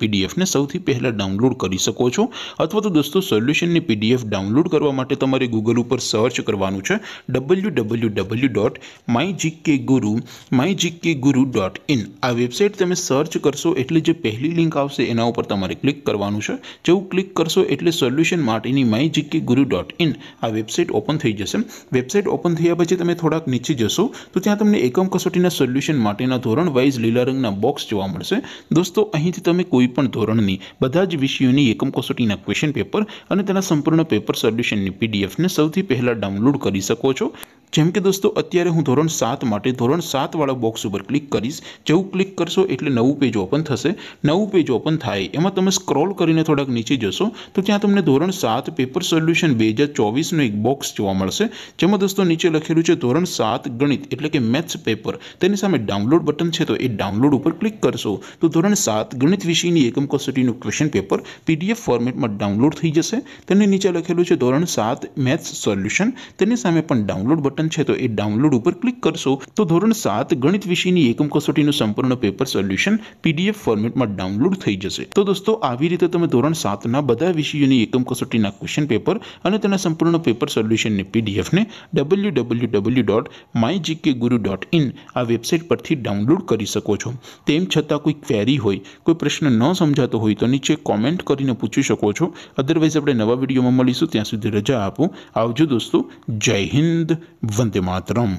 PDF ને સૌથી પહેલા ડાઉનલોડ કરી શકો છો અથવા તો દોસ્તો સોલ્યુશન ની પીડીએફ ડાઉનલોડ કરવા માટે તમારે Google ઉપર સર્ચ કરવાનું છે www.mygkguru mygkguru.in આ વેબસાઈટ તમે સર્ચ કરશો એટલે જે પહેલી લિંક આવશે એના ઉપર તમારે ક્લિક કરવાનું છે જેઉ ક્લિક કરશો એટલે સોલ્યુશન માટેની mygkguru.in આ વેબસાઈટ ઓપન થઈ જશે વેબસાઈટ ઓપન થઈયા પછી તમે થોડક નીચે જશો તો ત્યાં તમને એકમ કસોટીના સોલ્યુશન માટેનું ધોરણ વાઇઝ લીલરંગના બોક્સ જોવા મળશે દોસ્તો અહીંથી તમે કોઈપણ ધોરણની બધા જ વિષયોની એકમ કસોટીના ક્વેશ્ચન પેપર અને તેના સંપૂર્ણ પેપર સોલ્યુશનની પીડીએફને સૌથી પહેલાં ડાઉનલોડ કરી શકો છો જેમ કે દોસ્તો અત્યારે હું ધોરણ 7 માટે ધોરણ 7 વાળો બોક્સ ઉપર ક્લિક કરિસ જેઉ ક્લિક કરશો એટલે નવું પેજ ઓપન થશે નવું પેજ ઓપન થાય એમાં તમે સ્ક્રોલ કરીને થોડક નીચે જોશો તો ત્યાં તમને ધોરણ 7 પેપર સોલ્યુશન 2024 નો એક બોક્સ જોવા મળશે જેમ કે દોસ્તો નીચે લખેલું છે ધોરણ 7 ગણિત એટલે કે મેથ્સ પેપર તેની સામે ડાઉનલોડ બટન છે તો એ ડાઉનલોડ ઉપર ક્લિક કરશો તો ધોરણ 7 ગણિત વિષયની એકમ કોસોટી નું ક્વેશ્ચન પેપર PDF ફોર્મેટમાં ડાઉનલોડ થઈ જશે તેની નીચે લખેલું છે ધોરણ 7 મેથ્સ સોલ્યુશન તેની સામે પણ ડાઉનલોડ બટન છે તો ઈ ડાઉનલોડ ઉપર ક્લિક કરશો તો ધોરણ 7 ગણિત વિષયની એકમ કસોટીનો સંપૂર્ણ પેપર સોલ્યુશન પીડીએફ ફોર્મેટમાં ડાઉનલોડ થઈ જશે તો દોસ્તો આવી રીતે તમે ધોરણ 7 ના બધા વિષયોની એકમ કસોટીના ક્વેશ્ચન પેપર અને તેના સંપૂર્ણ પેપર સોલ્યુશન ને પીડીએફ ને www.mygkguru.in આ વેબસાઈટ પરથી ડાઉનલોડ કરી શકો છો તેમ છતાં કોઈ ક્વેરી હોય કોઈ પ્રશ્ન ન સમજાતો હોય તો નીચે કમેન્ટ કરીને પૂછી શકો છો અધરવાઈસ આપણે નવા વિડિયોમાં મળીશું ત્યાં સુધી રજા આપો આવજો દોસ્તો જય હિન્દ Vânt de